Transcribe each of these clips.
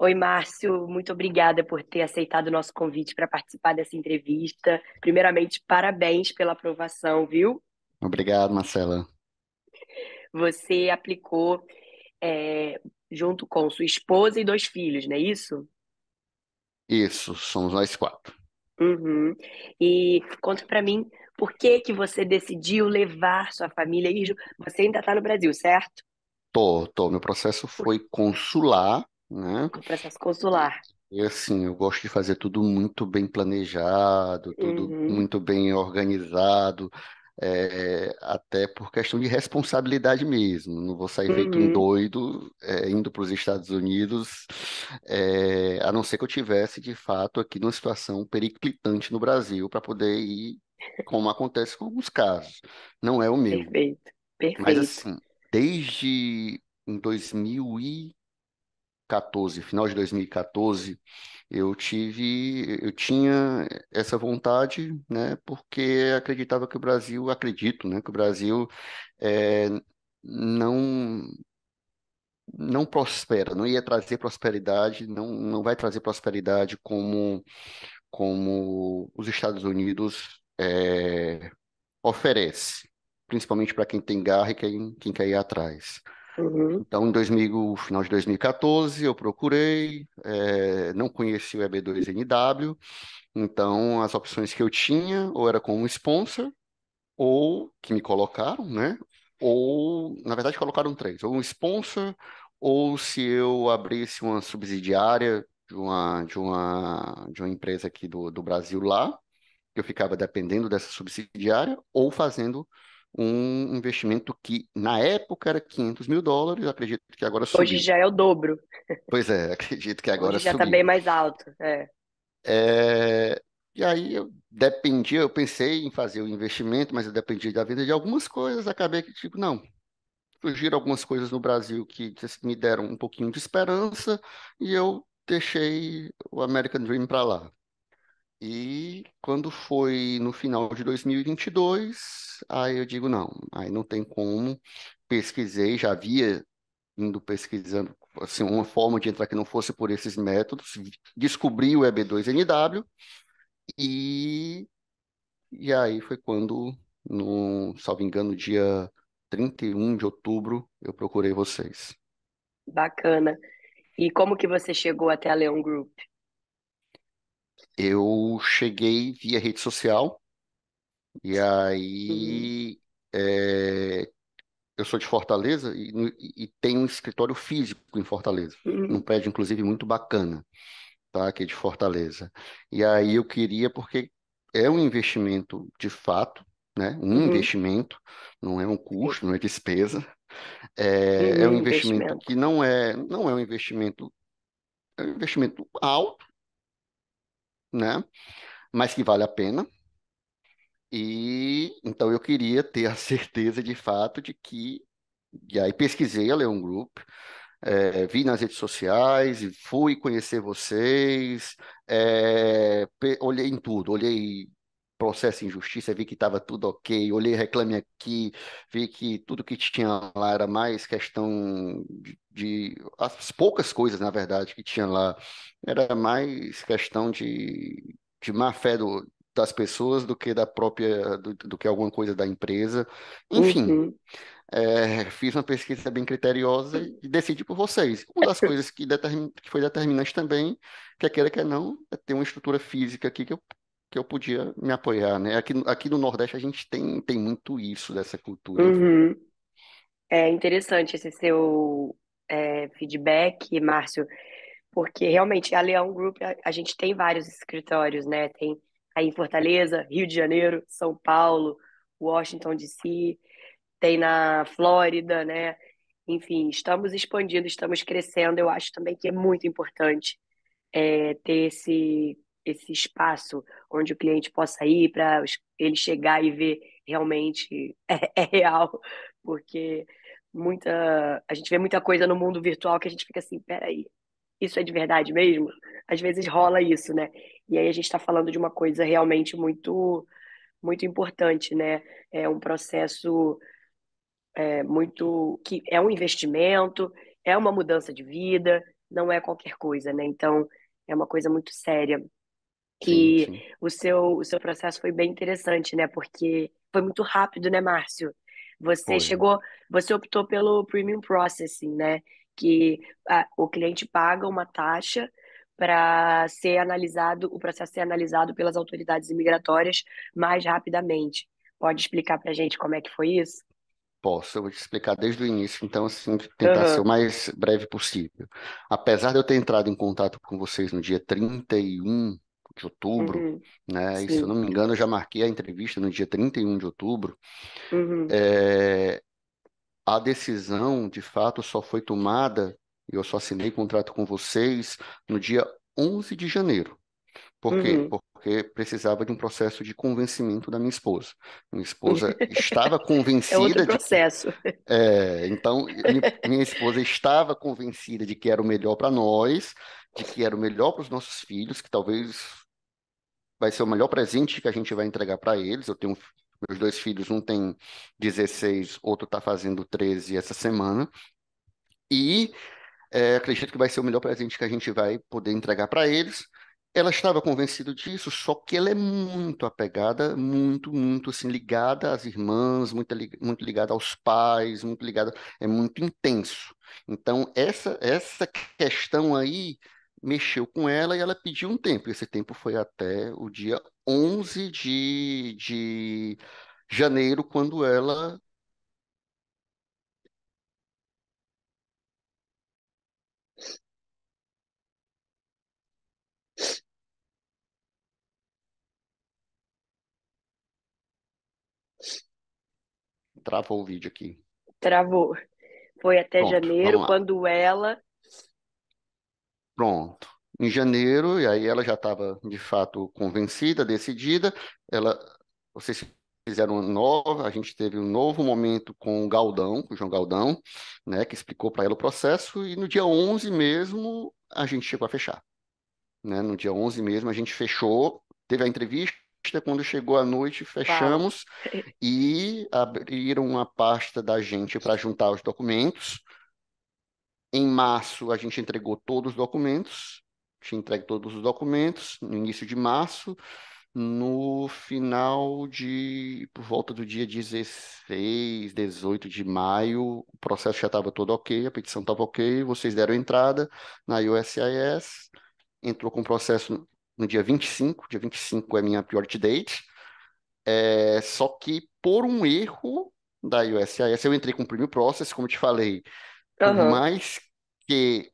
Oi, Márcio, muito obrigada por ter aceitado o nosso convite para participar dessa entrevista. Primeiramente, parabéns pela aprovação, viu? Obrigado, Marcela. Você aplicou é, junto com sua esposa e dois filhos, não é isso? Isso, somos nós quatro. Uhum. E conta para mim, por que que você decidiu levar sua família? Você ainda está no Brasil, certo? Tô, tô. Meu processo foi consular né? Do processo consular. E assim, eu gosto de fazer tudo muito bem planejado, tudo uhum. muito bem organizado, é, até por questão de responsabilidade mesmo. Não vou sair uhum. feito um uhum. doido é, indo para os Estados Unidos, é, a não ser que eu tivesse de fato aqui numa situação periclitante no Brasil para poder ir, como acontece com alguns casos. Não é o meu. Perfeito, perfeito. Mas assim, desde em 2000 e 2014, final de 2014, eu tive, eu tinha essa vontade, né, porque acreditava que o Brasil, acredito, né, que o Brasil é, não não prospera, não ia trazer prosperidade, não, não vai trazer prosperidade como como os Estados Unidos é, oferece, principalmente para quem tem garra e quem, quem quer ir atrás. Uhum. Então, em 2000, final de 2014, eu procurei, é, não conheci o EB2NW, então as opções que eu tinha ou era com um sponsor, ou que me colocaram, né? Ou, na verdade, colocaram três: ou um sponsor, ou se eu abrisse uma subsidiária de uma, de uma, de uma empresa aqui do, do Brasil lá, eu ficava dependendo dessa subsidiária, ou fazendo um investimento que na época era 500 mil dólares, acredito que agora subiu. Hoje já é o dobro. Pois é, acredito que agora Hoje já está bem mais alto. É. É, e aí eu dependia, eu pensei em fazer o investimento, mas eu dependia da vida de algumas coisas, acabei que tipo, não, surgiram algumas coisas no Brasil que me deram um pouquinho de esperança e eu deixei o American Dream para lá. E quando foi no final de 2022, aí eu digo não, aí não tem como. Pesquisei, já havia indo pesquisando assim uma forma de entrar que não fosse por esses métodos. Descobri o EB2NW e e aí foi quando, no, salvo engano, dia 31 de outubro, eu procurei vocês. Bacana. E como que você chegou até a Leon Group? eu cheguei via rede social, e uhum. aí é, eu sou de Fortaleza e, e tenho um escritório físico em Fortaleza, uhum. num prédio, inclusive, muito bacana, tá? Aqui é de Fortaleza. E aí eu queria, porque é um investimento de fato, né? Um uhum. investimento, não é um custo, não é despesa. É, uhum. é um investimento, investimento que não é, não é um investimento, é um investimento alto, né? Mas que vale a pena. E então eu queria ter a certeza de fato de que. E aí pesquisei a Leon Group, é, vi nas redes sociais, fui conhecer vocês, é, olhei em tudo, olhei processo em justiça, vi que estava tudo ok, olhei reclame aqui, vi que tudo que tinha lá era mais questão de, de, as poucas coisas, na verdade, que tinha lá era mais questão de, de má fé do, das pessoas do que da própria do, do que alguma coisa da empresa. Enfim, uhum. é, fiz uma pesquisa bem criteriosa e decidi por vocês. Uma das coisas que, determin, que foi determinante também, que é queira que não, é ter uma estrutura física aqui que eu que eu podia me apoiar, né? Aqui, aqui no Nordeste a gente tem, tem muito isso dessa cultura. Né? Uhum. É interessante esse seu é, feedback, Márcio, porque realmente a Leão Group, a, a, gente tem vários escritórios, né? Tem aí em Fortaleza, Rio de Janeiro, São Paulo, Washington DC, tem na Flórida, né? Enfim, estamos expandindo, estamos crescendo. Eu acho também que é muito importante é, ter esse esse espaço onde o cliente possa ir para ele chegar e ver realmente é, é, real, porque muita a gente vê muita coisa no mundo virtual que a gente fica assim, peraí, isso é de verdade mesmo? Às vezes rola isso, né? E aí a gente está falando de uma coisa realmente muito muito importante, né? É um processo é, muito que é um investimento, é uma mudança de vida, não é qualquer coisa, né? Então é uma coisa muito séria que sim, sim. O, seu, o seu processo foi bem interessante, né? Porque foi muito rápido, né, Márcio? Você foi. chegou, você optou pelo premium processing, né? Que a, o cliente paga uma taxa para ser analisado, o processo ser analisado pelas autoridades imigratórias mais rapidamente. Pode explicar para a gente como é que foi isso? Posso, eu vou te explicar desde o início, então, assim, tentar uhum. ser o mais breve possível. Apesar de eu ter entrado em contato com vocês no dia 31 de outubro, uhum. né? Sim. E, se eu não me engano, eu já marquei a entrevista no dia 31 de outubro. Uhum. É, a decisão, de fato, só foi tomada, e eu só assinei contrato com vocês, no dia 11 de janeiro. Por quê? Uhum. Porque precisava de um processo de convencimento da minha esposa. Minha esposa estava convencida. é outro processo. é, então, minha esposa estava convencida de que era o melhor para nós, de que era o melhor para os nossos filhos, que talvez vai ser o melhor presente que a gente vai entregar para eles. Eu tenho meus dois filhos, um tem 16, outro está fazendo 13 essa semana. E é, acredito que vai ser o melhor presente que a gente vai poder entregar para eles. Ela estava convencida disso, só que ela é muito apegada, muito, muito assim, ligada às irmãs, muito, muito ligada aos pais, muito ligada, é muito intenso. Então, essa, essa questão aí mexeu com ela e ela pediu um tempo. Esse tempo foi até o dia 11 de, de janeiro, quando ela. Travou o vídeo aqui. Travou. Foi até Pronto, janeiro, quando ela Pronto. Em janeiro, e aí ela já estava de fato convencida, decidida, ela, vocês fizeram uma nova, a gente teve um novo momento com o Galdão, com o João Galdão, né, que explicou para ela o processo, e no dia 11 mesmo a gente chegou a fechar. Né? No dia 11 mesmo a gente fechou, teve a entrevista, quando chegou a noite fechamos Uau. e abriram uma pasta da gente para juntar os documentos, em março, a gente entregou todos os documentos, gente entregue todos os documentos no início de março. No final de, por volta do dia 16, 18 de maio, o processo já estava todo ok, a petição estava ok, vocês deram entrada na USIS, entrou com o processo no dia 25, dia 25 é minha priority date, é, só que por um erro da USIS, eu entrei com o premium process, como te falei, por mais que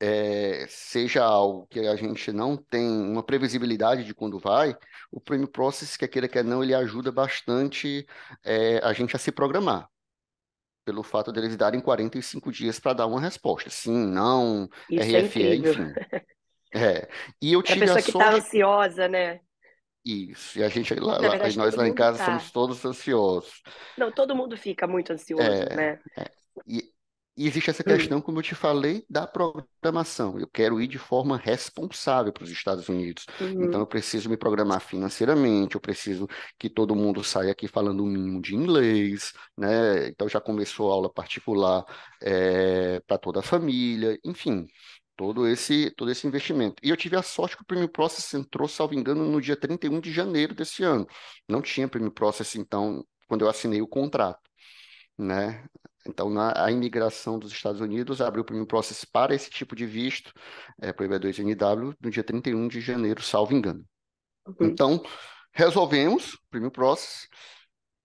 é, seja algo que a gente não tem uma previsibilidade de quando vai, o Prêmio Process, que queira que não, ele ajuda bastante é, a gente a se programar. Pelo fato deles de darem 45 dias para dar uma resposta. Sim, não, Isso RFE, é enfim. É. E eu tive a pessoa a que está ansiosa, né? Isso, e a gente lá, verdade, nós lá em casa tá. somos todos ansiosos. Não, todo mundo fica muito é, ansioso, né? É. E, e existe essa hum. questão, como eu te falei, da programação. Eu quero ir de forma responsável para os Estados Unidos. Uhum. Então, eu preciso me programar financeiramente, eu preciso que todo mundo saia aqui falando o mínimo de inglês, né? Então, já começou a aula particular é, para toda a família, enfim, todo esse, todo esse investimento. E eu tive a sorte que o Premium Process entrou, salvo engano, no dia 31 de janeiro desse ano. Não tinha Premium Process, então, quando eu assinei o contrato né? Então, na, a imigração dos Estados Unidos abriu o primeiro processo para esse tipo de visto, é, para o IB2NW, no dia 31 de janeiro, salvo engano. Uhum. Então, resolvemos o premium process.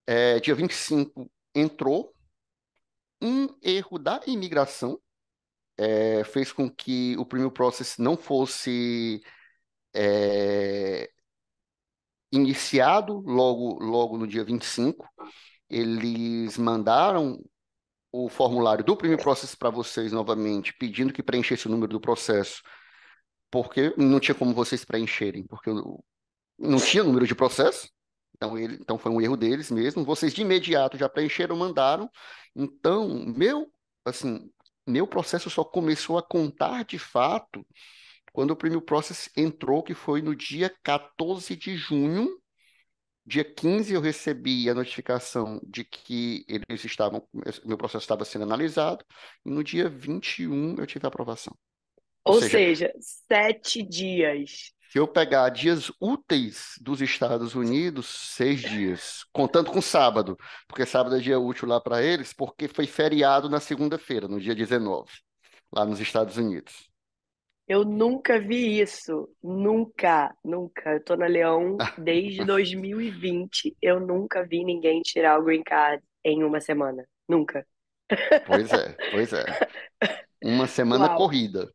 É, dia 25 entrou. Um erro da imigração é, fez com que o premium process não fosse é, iniciado logo, logo no dia 25. Eles mandaram o formulário do Prime Process para vocês novamente, pedindo que preenchesse o número do processo, porque não tinha como vocês preencherem, porque não tinha número de processo. Então, ele, então foi um erro deles mesmo. Vocês de imediato já preencheram, mandaram. Então, meu, assim, meu processo só começou a contar de fato quando o Premium Process entrou, que foi no dia 14 de junho Dia 15 eu recebi a notificação de que eles estavam, meu processo estava sendo analisado, e no dia 21 eu tive a aprovação. Ou, Ou seja, seja, sete dias. Se eu pegar dias úteis dos Estados Unidos, seis dias, contando com sábado, porque sábado é dia útil lá para eles, porque foi feriado na segunda-feira, no dia 19, lá nos Estados Unidos. Eu nunca vi isso. Nunca, nunca. Eu tô na Leão desde 2020. Eu nunca vi ninguém tirar o green card em uma semana. Nunca. Pois é, pois é. Uma semana Uau. corrida.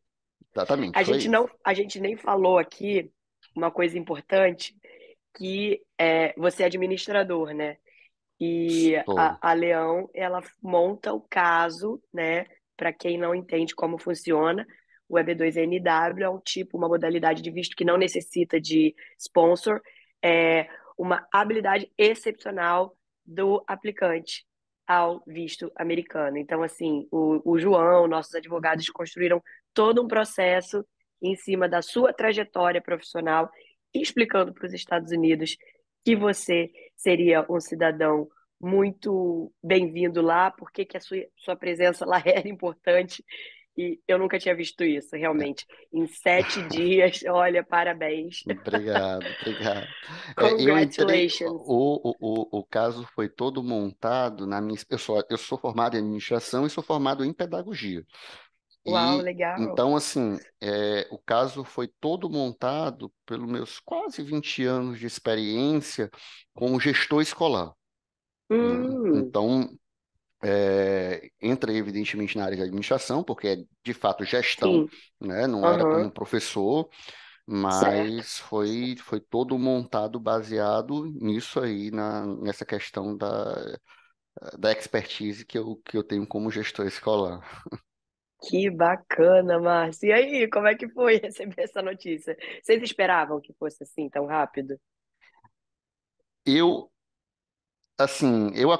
Exatamente. A gente, não, a gente nem falou aqui uma coisa importante, que é, você é administrador, né? E a, a Leão, ela monta o caso, né? Para quem não entende como funciona, o EB2NW é um tipo, uma modalidade de visto que não necessita de sponsor, é uma habilidade excepcional do aplicante ao visto americano. Então, assim, o, o João, nossos advogados construíram todo um processo em cima da sua trajetória profissional, explicando para os Estados Unidos que você seria um cidadão muito bem-vindo lá, porque que a sua, sua presença lá era importante e eu nunca tinha visto isso, realmente. É. Em sete dias, olha, parabéns. Obrigado, obrigado. É, Congratulations. É, entrei, o, o, o caso foi todo montado na minha. Eu sou, eu sou formado em administração e sou formado em pedagogia. Uau, legal. Então, assim, é, o caso foi todo montado pelos meus quase 20 anos de experiência como gestor escolar. Né? Hum. Então, é, entra evidentemente na área de administração, porque é de fato gestão, né? não uhum. era como professor, mas foi, foi todo montado baseado nisso aí, na, nessa questão da, da expertise que eu, que eu tenho como gestor escolar. Que bacana, Márcio. E aí, como é que foi receber essa notícia? Vocês esperavam que fosse assim tão rápido? Eu, assim, eu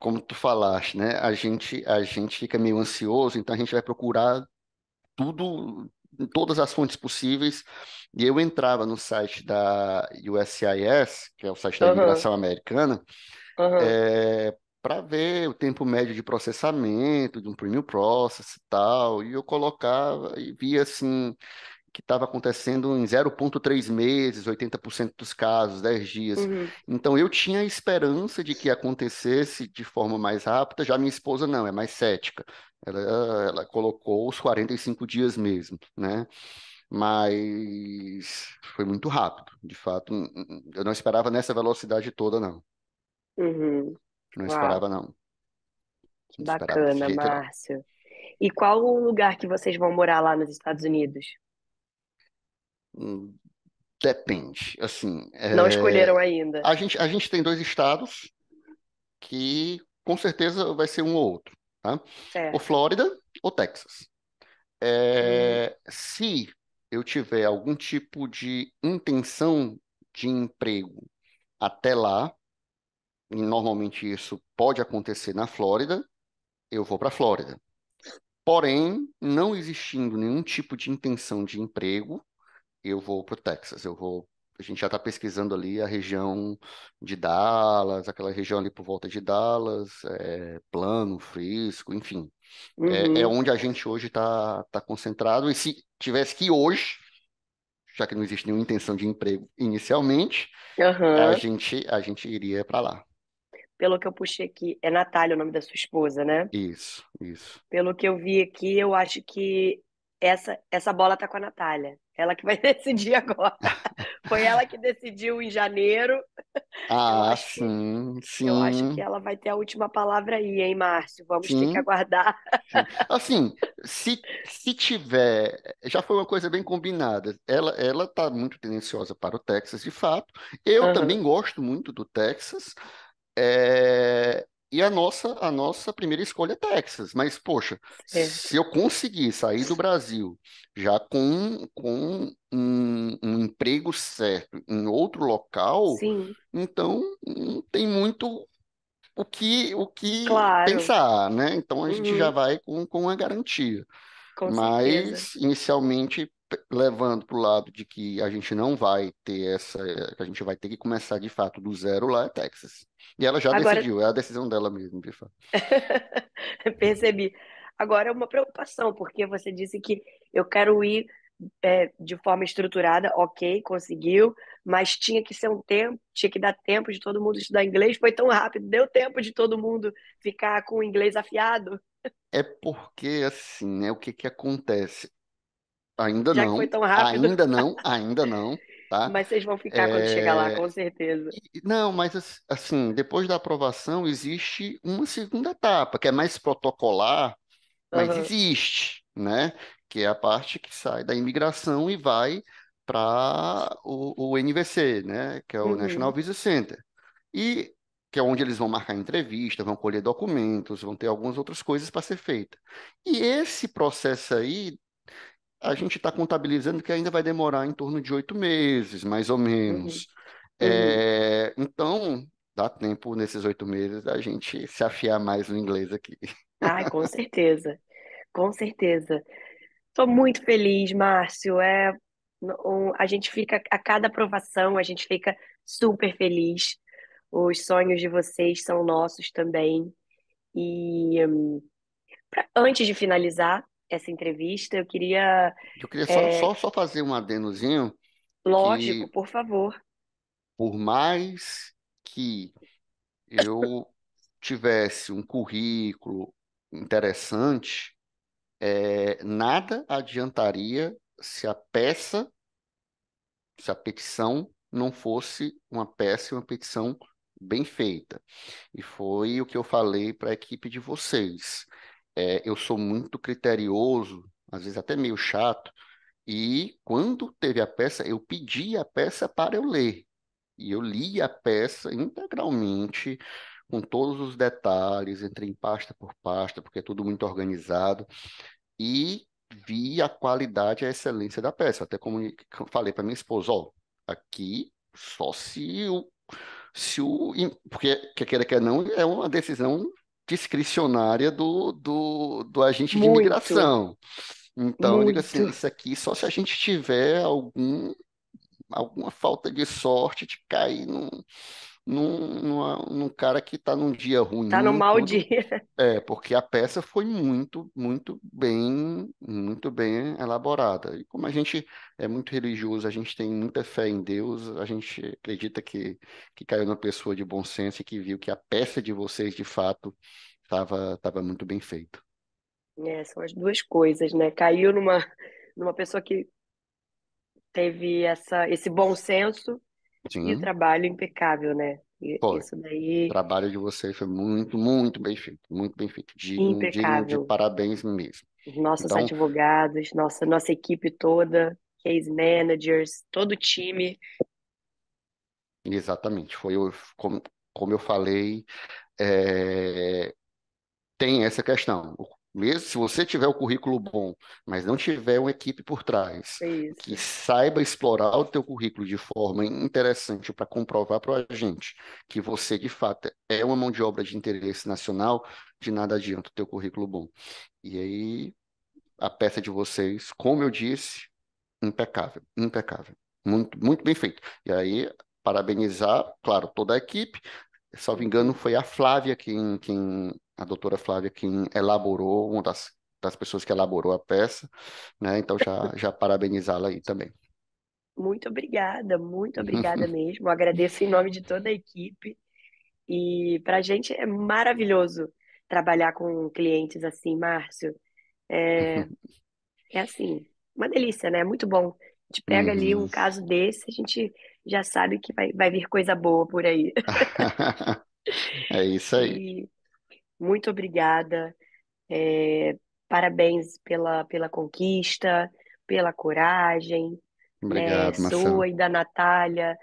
como tu falaste, né? A gente, a gente fica meio ansioso, então a gente vai procurar tudo, todas as fontes possíveis. E eu entrava no site da USIS, que é o site da uhum. imigração americana, uhum. é, eh, para ver o tempo médio de processamento de um premium process e tal, e eu colocava e via assim, que estava acontecendo em 0,3 meses, 80% dos casos, 10 dias. Uhum. Então eu tinha esperança de que acontecesse de forma mais rápida, já minha esposa não, é mais cética. Ela, ela colocou os 45 dias mesmo, né? Mas foi muito rápido, de fato. Eu não esperava nessa velocidade toda, não. Uhum. Não Uau. esperava, não. não Bacana, esperava Márcio. Não. E qual o lugar que vocês vão morar lá nos Estados Unidos? Depende, assim. Não é... escolheram ainda. A gente, a gente tem dois estados que com certeza vai ser um ou outro, tá? O Ou Flórida ou Texas. É... Hum. Se eu tiver algum tipo de intenção de emprego até lá, e normalmente isso pode acontecer na Flórida, eu vou para a Flórida. Porém, não existindo nenhum tipo de intenção de emprego, eu vou para o Texas, eu vou a gente já está pesquisando ali a região de Dallas, aquela região ali por volta de Dallas, é, Plano, Frisco, enfim. Uhum. É, é, uhum. onde a gente hoje está tá concentrado. E se tivesse que ir hoje, já que não existe nenhuma intenção de emprego inicialmente, uhum. a, gente, a gente iria para lá. Pelo que eu puxei aqui, é Natália o nome da sua esposa, né? Isso, isso. Pelo que eu vi aqui, eu acho que essa, essa bola está com a Natália. Ela que vai decidir agora. Foi ela que decidiu em janeiro. Ah, sim, que, sim. Eu acho que ela vai ter a última palavra aí, hein, Márcio? Vamos sim, ter que aguardar. Sim. Assim, se, se tiver. Já foi uma coisa bem combinada. Ela ela está muito tendenciosa para o Texas, de fato. Eu uhum. também gosto muito do Texas. É, e a nossa, a nossa primeira escolha é Texas. Mas, poxa, é. se eu conseguir sair do Brasil já com, com um, um emprego certo em outro local, Sim. então não hum, tem muito o que, o que claro. pensar, né? Então a uhum. gente já uhum. vai com, com a garantia. Com Mas, certeza. inicialmente, levando para o lado de que a gente não vai ter essa, que a gente vai ter que começar de fato do zero lá é Texas. E ela já Agora... decidiu, é a decisão dela mesmo, de fato. Percebi. Agora é uma preocupação, porque você disse que eu quero ir é, de forma estruturada, ok, conseguiu, mas tinha que ser um tempo, tinha que dar tempo de todo mundo estudar inglês, foi tão rápido, deu tempo de todo mundo ficar com o inglês afiado. É porque, assim, né, o que que acontece? Ainda Já não. foi tão rápido. Ainda não, ainda não. Tá? Mas vocês vão ficar é... quando chegar lá, com certeza. Não, mas assim, depois da aprovação existe uma segunda etapa, que é mais protocolar, mas uhum. existe, né? Que é a parte que sai da imigração e vai para o, o, NVC, né? Que é o uhum. National Visa Center. E que é onde eles vão marcar entrevista, vão colher documentos, vão ter algumas outras coisas para ser feita. E esse processo aí a gente está contabilizando que ainda vai demorar em torno de oito meses, mais ou menos. Uhum. É, uhum. então, dá tempo nesses oito meses da gente se afiar mais no inglês aqui. Ai, com certeza, com certeza. Estou muito feliz, Márcio. É, um, a gente fica, a cada aprovação, a gente fica super feliz. Os sonhos de vocês são nossos também. E um, pra, antes de finalizar, essa entrevista. Eu queria. Eu queria só, é... só, só, fazer um adenozinho. Lógico, que, por favor. Por mais que eu tivesse um currículo interessante, é, nada adiantaria se a peça, se a petição não fosse uma peça e uma petição bem feita. E foi o que eu falei para a equipe de vocês. É, eu sou muito criterioso, às vezes até meio chato, e quando teve a peça, eu pedi a peça para eu ler. E eu li a peça integralmente, com todos os detalhes, entrei em pasta por pasta, porque é tudo muito organizado, e vi a qualidade e a excelência da peça. Até como falei para minha esposa, ó, aqui só se o. Se o porque quer queira que não, é uma decisão discricionária do, do, do agente Muito. de imigração. Então, eu digo assim, isso aqui só se a gente tiver algum alguma falta de sorte de cair num, num, numa, num cara que está num dia ruim. Está num mau dia. É, porque a peça foi muito, muito bem, muito bem elaborada. E como a gente é muito religioso, a gente tem muita fé em Deus, a gente acredita que, que caiu na pessoa de bom senso e que viu que a peça de vocês, de fato, estava tava muito bem feita. É, são as duas coisas, né? Caiu numa, numa pessoa que teve essa, esse bom senso Sim. E o trabalho impecável, né? isso daí. O trabalho de vocês foi muito, muito bem feito. Muito bem feito. Digno, impecável. de parabéns mesmo. Os nossos então... advogados, nossa, nossa equipe toda, case managers, todo o time. Exatamente. Foi como, como eu falei, é... tem essa questão. Mesmo se você tiver o currículo bom, mas não tiver uma equipe por trás é que saiba explorar o teu currículo de forma interessante para comprovar para a gente que você de fato é uma mão de obra de interesse nacional, de nada adianta o teu currículo bom. E aí a peça de vocês, como eu disse, impecável, impecável, muito, muito bem feito. E aí parabenizar, claro, toda a equipe. Salvo engano, foi a Flávia quem, quem a doutora Flávia quem elaborou, uma das, das pessoas que elaborou a peça, né? Então já, já parabenizá-la aí também. Muito obrigada, muito obrigada mesmo. Agradeço em nome de toda a equipe. E para a gente é maravilhoso trabalhar com clientes assim, Márcio. É, é assim, uma delícia, né? Muito bom. A gente pega uhum. ali um uhum. caso desse, a gente já sabe que vai, vai vir coisa boa por aí. é isso aí. E muito obrigada. É, parabéns pela, pela conquista, pela coragem. Né, Obrigado, é, Sua e da Natália,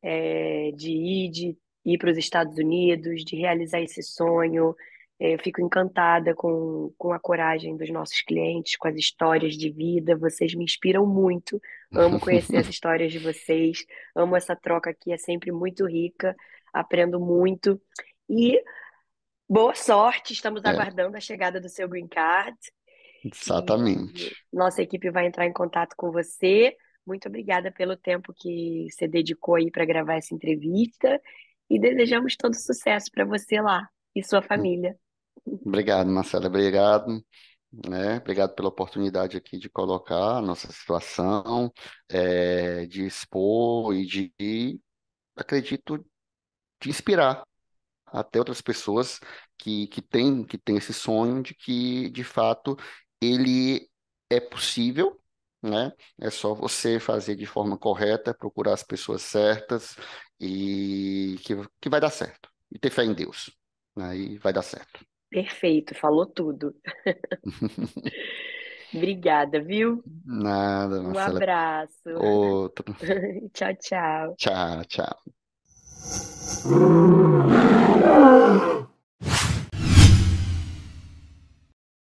é, de ir, de ir para os Estados Unidos, de realizar esse sonho. É, eu fico encantada com, com a coragem dos nossos clientes, com as histórias de vida. Vocês me inspiram muito. Amo conhecer as histórias de vocês. Amo essa troca aqui, é sempre muito rica. Aprendo muito. E Boa sorte, estamos é. aguardando a chegada do seu green card. Exatamente. E nossa equipe vai entrar em contato com você. Muito obrigada pelo tempo que você dedicou aí para gravar essa entrevista e desejamos todo sucesso para você lá e sua família. Obrigado, Marcela. Obrigado. Né? Obrigado pela oportunidade aqui de colocar a nossa situação, é, de expor e de, acredito, de inspirar até outras pessoas que, que têm que tem esse sonho de que, de fato, ele é possível, né? É só você fazer de forma correta, procurar as pessoas certas e que, que vai dar certo. E ter fé em Deus, né? vai dar certo. Perfeito, falou tudo. Obrigada, viu? Nada, Marcela. Um abraço. Outro. tchau, tchau. Tchau, tchau. Oh, my God.